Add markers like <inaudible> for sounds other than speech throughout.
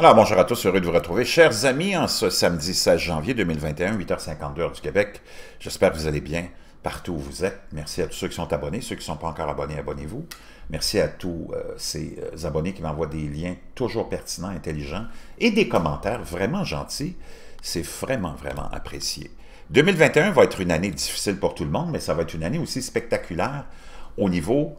Alors, bonjour à tous, heureux de vous retrouver. Chers amis, en ce samedi 16 janvier 2021, 8h52 du Québec, j'espère que vous allez bien partout où vous êtes. Merci à tous ceux qui sont abonnés. Ceux qui ne sont pas encore abonnés, abonnez-vous. Merci à tous euh, ces euh, abonnés qui m'envoient des liens toujours pertinents, intelligents et des commentaires vraiment gentils. C'est vraiment, vraiment apprécié. 2021 va être une année difficile pour tout le monde, mais ça va être une année aussi spectaculaire au niveau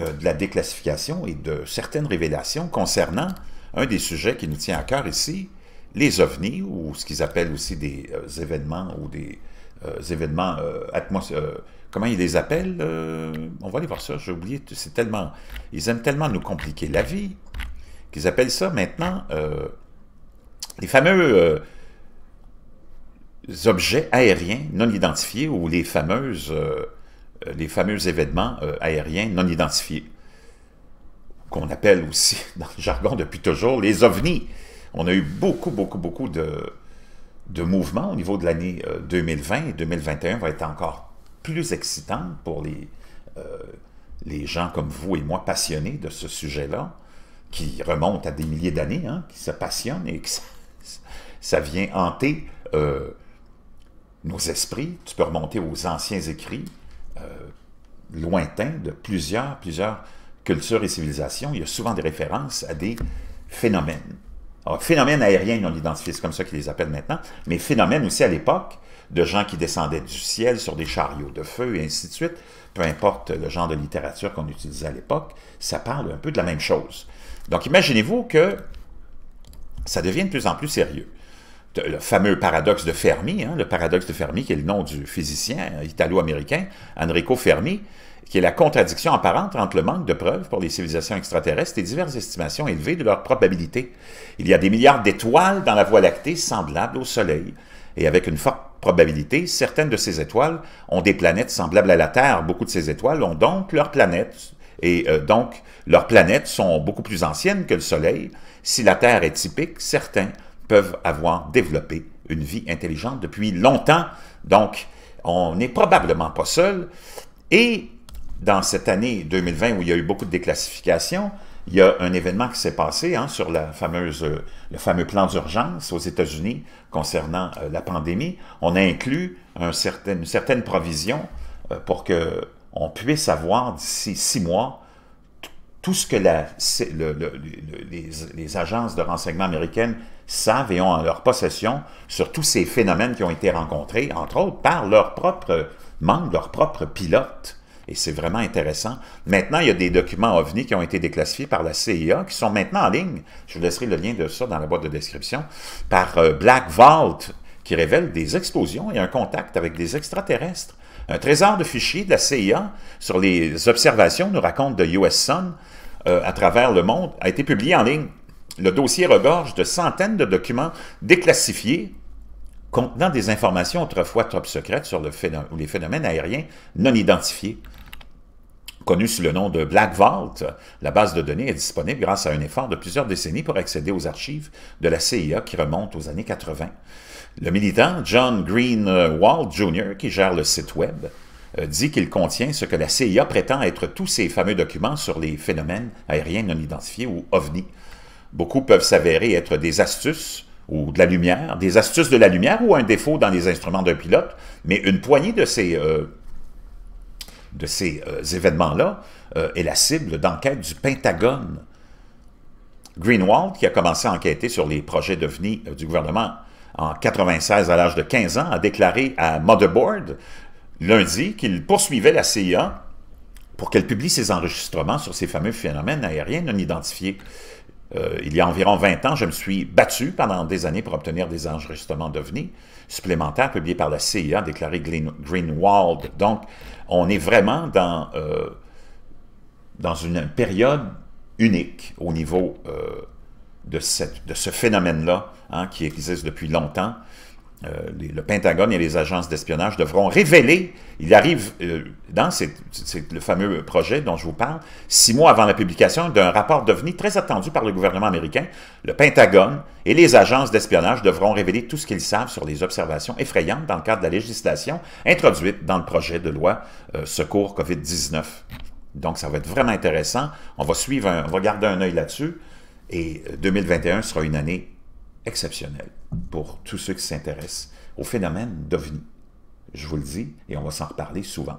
euh, de la déclassification et de certaines révélations concernant un des sujets qui nous tient à cœur ici, les ovnis, ou ce qu'ils appellent aussi des euh, événements ou des euh, événements euh, atmosphériques comment ils les appellent On va aller voir ça, j'ai oublié, c'est tellement... Ils aiment tellement nous compliquer la vie qu'ils appellent ça maintenant les fameux objets aériens non identifiés ou les fameuses les fameux événements aériens non identifiés qu'on appelle aussi <laughs> dans le jargon depuis toujours les ovnis. On a eu beaucoup, beaucoup, beaucoup de, de mouvements au niveau de l'année 2020 euh, et 2021 va être encore plus excitant pour les, euh, les gens comme vous et moi passionnés de ce sujet-là, qui remonte à des milliers d'années, hein, qui se passionnent et que ça, <laughs> vient hanter euh, nos esprits. Tu peux remonter aux anciens écrits lointains de plusieurs, plusieurs Culture et civilisation, il y a souvent des références à des phénomènes. phénomènes aériens on l'identifie, c'est comme ça qu'ils les appellent maintenant, mais phénomènes aussi à l'époque de gens qui descendaient du ciel sur des chariots de feu et ainsi de suite. Peu importe le genre de littérature qu'on utilisait à l'époque, ça parle un peu de la même chose. Donc imaginez-vous que ça devient de plus en plus sérieux le fameux paradoxe de Fermi, hein, le paradoxe de Fermi qui est le nom du physicien euh, italo-américain Enrico Fermi, qui est la contradiction apparente entre le manque de preuves pour les civilisations extraterrestres et diverses estimations élevées de leur probabilité. Il y a des milliards d'étoiles dans la Voie lactée semblables au Soleil, et avec une forte probabilité, certaines de ces étoiles ont des planètes semblables à la Terre. Beaucoup de ces étoiles ont donc leurs planètes. et euh, donc leurs planètes sont beaucoup plus anciennes que le Soleil. Si la Terre est typique, certains peuvent avoir développé une vie intelligente depuis longtemps. Donc, on n'est probablement pas seul. Et dans cette année 2020 où il y a eu beaucoup de déclassifications, il y a un événement qui s'est passé hein, sur la fameuse, le fameux plan d'urgence aux États-Unis concernant euh, la pandémie. On a inclus un certain, une certaine provision euh, pour qu'on puisse avoir d'ici six mois tout ce que les, agences de renseignement américaines savent et ont en leur possession sur tous ces phénomènes qui ont été rencontrés, entre autres par leurs propres membres, leurs propres pilotes. Et c'est vraiment intéressant. Maintenant, il y a des documents OVNI qui ont été déclassifiés par la CIA, qui sont maintenant en ligne. Je vous laisserai le lien de ça dans la boîte de description. Par euh, Black Vault, qui révèle des explosions et un contact avec des extraterrestres. Un trésor de fichiers de la CIA sur les observations, nous raconte de US Sun, euh, à travers le monde, a été publié en ligne. Le dossier regorge de centaines de documents déclassifiés contenant des informations autrefois top secrètes sur les phénomènes aériens non identifiés connu sous le nom de Black Vault, la base de données est disponible grâce à un effort de plusieurs décennies pour accéder aux archives de la CIA qui remontent aux années 80. Le militant John Greenwald Jr., qui gère le site Web, euh, dit qu'il contient ce que la CIA prétend être tous ces fameux documents sur les phénomènes aériens non identifiés ou OVNI. Beaucoup peuvent s'avérer être des astuces ou de la lumière, des astuces de la lumière ou un défaut dans les instruments d'un pilote, mais une poignée de ces euh, de ces euh, événements-là euh, est la cible d'enquête du Pentagone. Greenwald, qui a commencé à enquêter sur les projets devenus euh, du gouvernement en 1996 à l'âge de 15 ans, a déclaré à Motherboard lundi qu'il poursuivait la CIA pour qu'elle publie ses enregistrements sur ces fameux phénomènes aériens non identifiés. Euh, il y a environ 20 ans, je me suis battu pendant des années pour obtenir des enregistrements devenus supplémentaires publiés par la CIA, déclaré Greenwald. Donc, on est vraiment dans, euh, dans une période unique au niveau euh, de, ce phénomène-là hein, qui existe depuis longtemps. Euh, le Pentagone et les agences d'espionnage devront révéler, il arrive euh, dans le fameux projet dont je vous parle, six mois avant la publication d'un rapport devenu très attendu par le gouvernement américain, le Pentagone et les agences d'espionnage devront révéler tout ce qu'ils savent sur les observations effrayantes dans le cadre de la législation introduite dans le projet de loi euh, Secours COVID-19. Donc ça va être vraiment intéressant. On va suivre, on va garder un œil là-dessus et 2021 sera une année exceptionnel pour tous ceux qui s'intéressent au phénomène d'OVNI. Je vous le dis, et on va s'en reparler souvent.